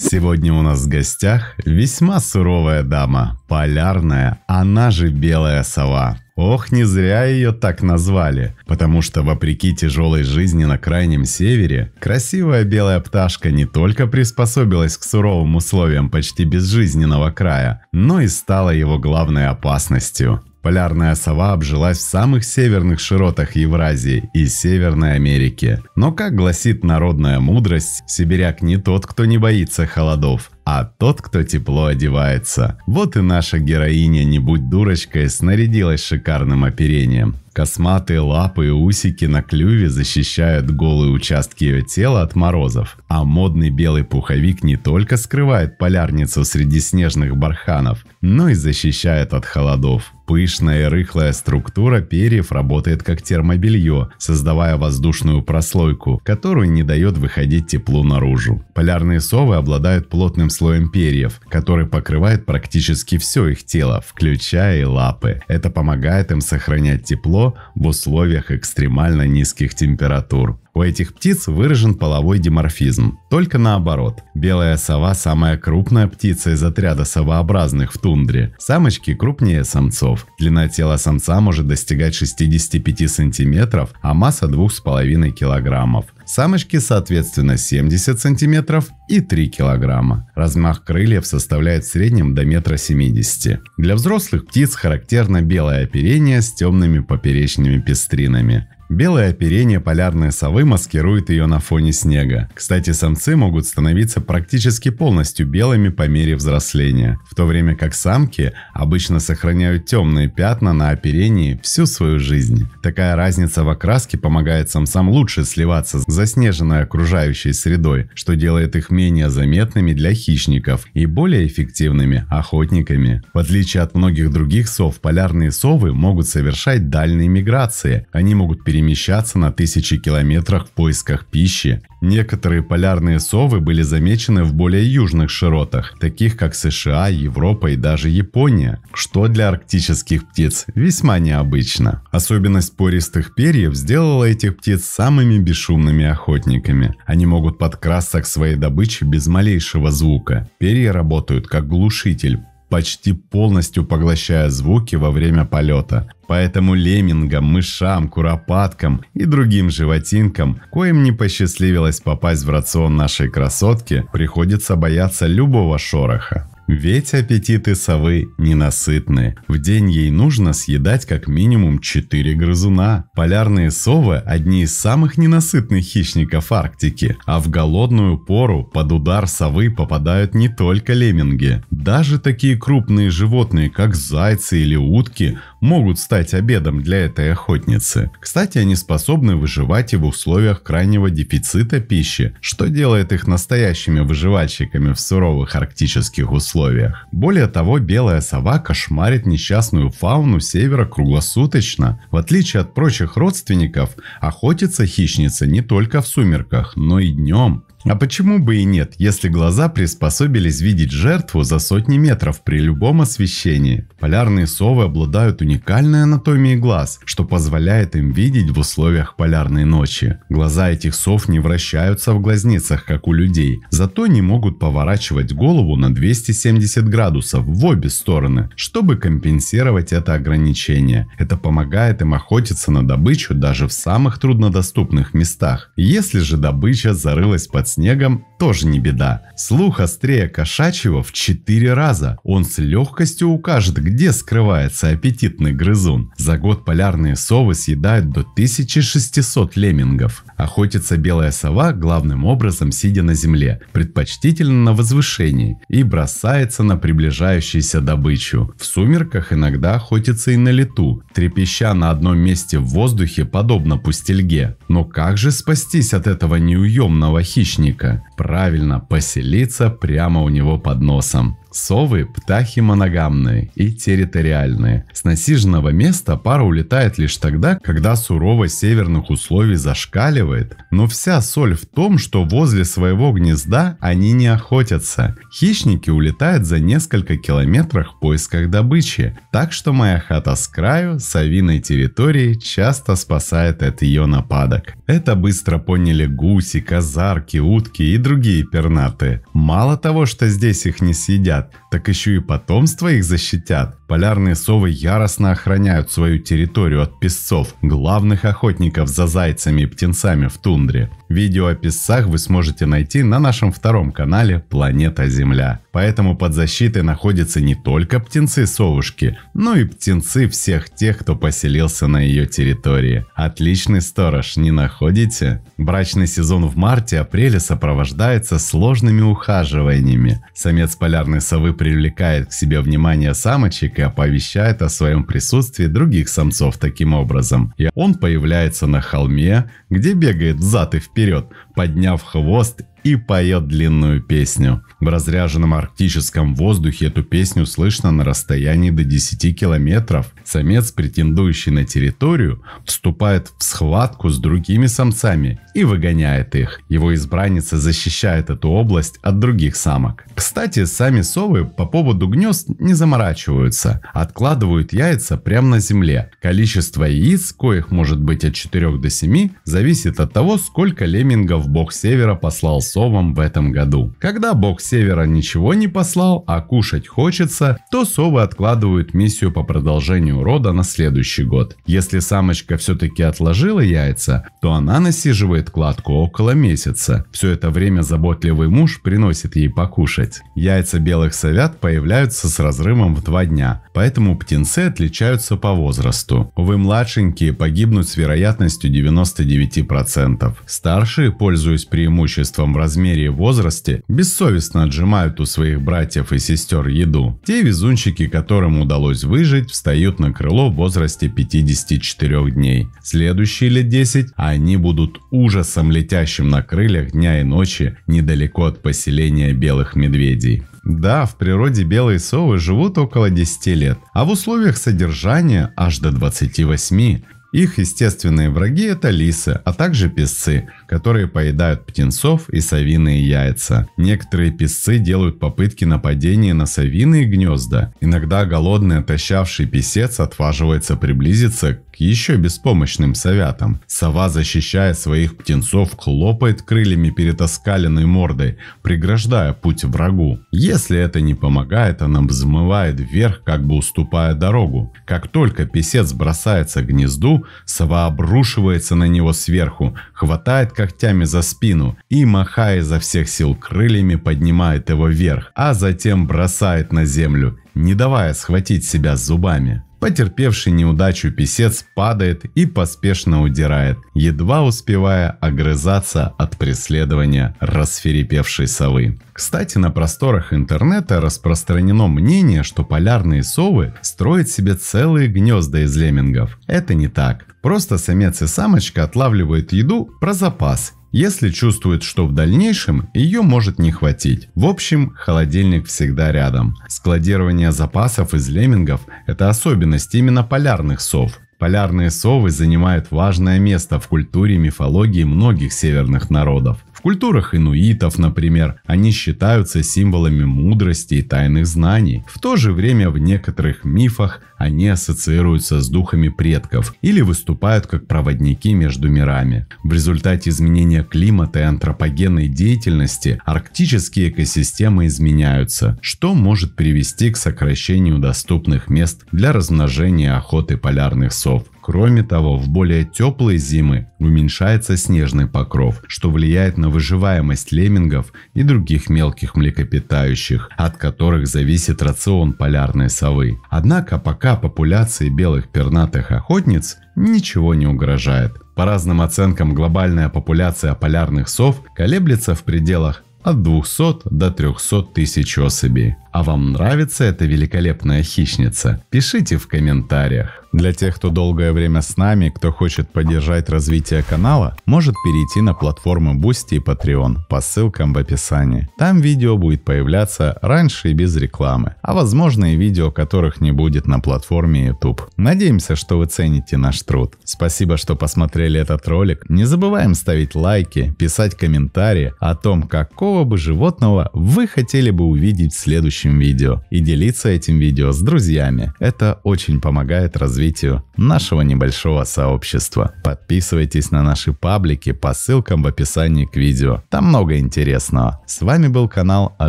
Сегодня у нас в гостях весьма суровая дама, полярная, она же белая сова. Ох, не зря ее так назвали, потому что вопреки тяжелой жизни на Крайнем Севере, красивая белая пташка не только приспособилась к суровым условиям почти безжизненного края, но и стала его главной опасностью. Полярная сова обжилась в самых северных широтах Евразии и Северной Америки. Но, как гласит народная мудрость, сибиряк не тот, кто не боится холодов, а тот, кто тепло одевается. Вот и наша героиня, не будь дурочкой, снарядилась шикарным оперением. Косматые лапы и усики на клюве защищают голые участки ее тела от морозов, а модный белый пуховик не только скрывает полярницу среди снежных барханов, но и защищает от холодов. Пышная и рыхлая структура перьев работает как термобелье, создавая воздушную прослойку, которую не дает выходить теплу наружу. Полярные совы обладают плотным слоем перьев, который покрывает практически все их тело, включая и лапы. Это помогает им сохранять тепло в условиях экстремально низких температур. У этих птиц выражен половой диморфизм, только наоборот. Белая сова – самая крупная птица из отряда совообразных в тундре. Самочки крупнее самцов. Длина тела самца может достигать 65 сантиметров, а масса 2,5 килограммов. Самочки, соответственно, 70 сантиметров и 3 килограмма. Размах крыльев составляет в среднем до метра 70. Для взрослых птиц характерно белое оперение с темными поперечными пестринами. Белое оперение полярной совы маскирует ее на фоне снега. Кстати, самцы могут становиться практически полностью белыми по мере взросления, в то время как самки обычно сохраняют темные пятна на оперении всю свою жизнь. Такая разница в окраске помогает самцам лучше сливаться с заснеженной окружающей средой, что делает их менее заметными для хищников и более эффективными охотниками. В отличие от многих других сов, полярные совы могут совершать дальние миграции. Они могут перейти перемещаться на тысячи километрах в поисках пищи. Некоторые полярные совы были замечены в более южных широтах, таких как США, Европа и даже Япония, что для арктических птиц весьма необычно. Особенность пористых перьев сделала этих птиц самыми бесшумными охотниками. Они могут подкрасться к своей добыче без малейшего звука. Перья работают как глушитель, почти полностью поглощая звуки во время полета. Поэтому леммингам, мышам, куропаткам и другим животинкам, коим не посчастливилось попасть в рацион нашей красотки, приходится бояться любого шороха. Ведь аппетиты совы ненасытны. В день ей нужно съедать как минимум 4 грызуна. Полярные совы – одни из самых ненасытных хищников Арктики. А в голодную пору под удар совы попадают не только лемминги. Даже такие крупные животные, как зайцы или утки, могут стать обедом для этой охотницы. Кстати, они способны выживать и в условиях крайнего дефицита пищи, что делает их настоящими выживальщиками в суровых арктических условиях условиях. Более того, белая сова кошмарит несчастную фауну севера круглосуточно. В отличие от прочих родственников, охотится хищница не только в сумерках, но и днем. А почему бы и нет, если глаза приспособились видеть жертву за сотни метров при любом освещении? Полярные совы обладают уникальной анатомией глаз, что позволяет им видеть в условиях полярной ночи. Глаза этих сов не вращаются в глазницах, как у людей, зато не могут поворачивать голову на 270 градусов в обе стороны, чтобы компенсировать это ограничение. Это помогает им охотиться на добычу даже в самых труднодоступных местах. Если же добыча зарылась под под снегом тоже не беда. Слух острее кошачьего в 4 раза. Он с легкостью укажет, где скрывается аппетитный грызун. За год полярные совы съедают до 1600 леммингов. Охотится белая сова главным образом сидя на земле, предпочтительно на возвышении, и бросается на приближающуюся добычу. В сумерках иногда охотится и на лету, трепеща на одном месте в воздухе, подобно пустельге. Но как же спастись от этого неуемного хищника? источника. Правильно, поселиться прямо у него под носом. Совы – птахи моногамные и территориальные. С насиженного места пара улетает лишь тогда, когда суровость северных условий зашкаливает. Но вся соль в том, что возле своего гнезда они не охотятся. Хищники улетают за несколько километров в поисках добычи. Так что моя хата с краю, совиной территории, часто спасает от ее нападок. Это быстро поняли гуси, казарки, утки и другие пернатые. Мало того, что здесь их не съедят, защитят, так еще и потомство их защитят. Полярные совы яростно охраняют свою территорию от песцов, главных охотников за зайцами и птенцами в тундре. Видео о песцах вы сможете найти на нашем втором канале «Планета Земля». Поэтому под защитой находятся не только птенцы-совушки, но и птенцы всех тех, кто поселился на ее территории. Отличный сторож, не находите? Брачный сезон в марте-апреле сопровождается сложными ухаживаниями. Самец полярной совы привлекает к себе внимание самочек и оповещает о своем присутствии других самцов таким образом. И он появляется на холме, где бегает взад и вперед, подняв хвост и поет длинную песню. В разряженном арктическом воздухе эту песню слышно на расстоянии до 10 километров. Самец, претендующий на территорию, вступает в схватку с другими самцами и выгоняет их. Его избранница защищает эту область от других самок. Кстати, сами совы по поводу гнезд не заморачиваются. Откладывают яйца прямо на земле. Количество яиц, коих может быть от 4 до 7, зависит от того, сколько леммингов бог севера послал совам в этом году. Когда бог севера ничего не послал, а кушать хочется, то совы откладывают миссию по продолжению рода на следующий год. Если самочка все-таки отложила яйца, то она насиживает кладку около месяца. Все это время заботливый муж приносит ей покушать. Яйца белых совят появляются с разрывом в два дня, поэтому птенцы отличаются по возрасту. Вы младшенькие погибнут с вероятностью 99%. Старшие, пользуясь преимуществом в размере и возрасте, бессовестно отжимают у своих братьев и сестер еду. Те везунчики, которым удалось выжить, встают на крыло в возрасте 54 дней. Следующие лет 10 они будут ужасом летящим на крыльях дня и ночи недалеко от поселения белых медведей. Да, в природе белые совы живут около 10 лет, а в условиях содержания аж до 28. Их естественные враги – это лисы, а также песцы, которые поедают птенцов и совиные яйца. Некоторые песцы делают попытки нападения на совиные гнезда. Иногда голодный отощавший песец отваживается приблизиться к еще беспомощным совятам. Сова, защищая своих птенцов, хлопает крыльями перед оскаленной мордой, преграждая путь врагу. Если это не помогает, она взмывает вверх, как бы уступая дорогу. Как только песец бросается к гнезду, сова обрушивается на него сверху, хватает когтями за спину и, махая изо всех сил крыльями, поднимает его вверх, а затем бросает на землю, не давая схватить себя зубами. Потерпевший неудачу писец падает и поспешно удирает, едва успевая огрызаться от преследования расферепевшей совы. Кстати, на просторах интернета распространено мнение, что полярные совы строят себе целые гнезда из леммингов. Это не так. Просто самец и самочка отлавливают еду про запас если чувствует, что в дальнейшем ее может не хватить. В общем, холодильник всегда рядом. Складирование запасов из леммингов – это особенность именно полярных сов. Полярные совы занимают важное место в культуре и мифологии многих северных народов. В культурах инуитов, например, они считаются символами мудрости и тайных знаний. В то же время в некоторых мифах они ассоциируются с духами предков или выступают как проводники между мирами. В результате изменения климата и антропогенной деятельности арктические экосистемы изменяются, что может привести к сокращению доступных мест для размножения охоты полярных сов часов. Кроме того, в более теплые зимы уменьшается снежный покров, что влияет на выживаемость леммингов и других мелких млекопитающих, от которых зависит рацион полярной совы. Однако пока популяции белых пернатых охотниц ничего не угрожает. По разным оценкам глобальная популяция полярных сов колеблется в пределах от 200 до 300 тысяч особей. А вам нравится эта великолепная хищница? Пишите в комментариях. Для тех, кто долгое время с нами, кто хочет поддержать развитие канала, может перейти на платформы Boosty и Patreon по ссылкам в описании. Там видео будет появляться раньше и без рекламы, а возможно и видео, которых не будет на платформе YouTube. Надеемся, что вы цените наш труд. Спасибо, что посмотрели этот ролик. Не забываем ставить лайки, писать комментарии о том, какого бы животного вы хотели бы увидеть в следующем следующим видео и делиться этим видео с друзьями. Это очень помогает развитию нашего небольшого сообщества. Подписывайтесь на наши паблики по ссылкам в описании к видео. Там много интересного. С вами был канал о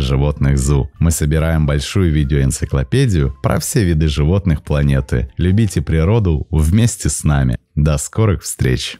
животных ЗУ. Мы собираем большую видеоэнциклопедию про все виды животных планеты. Любите природу вместе с нами. До скорых встреч!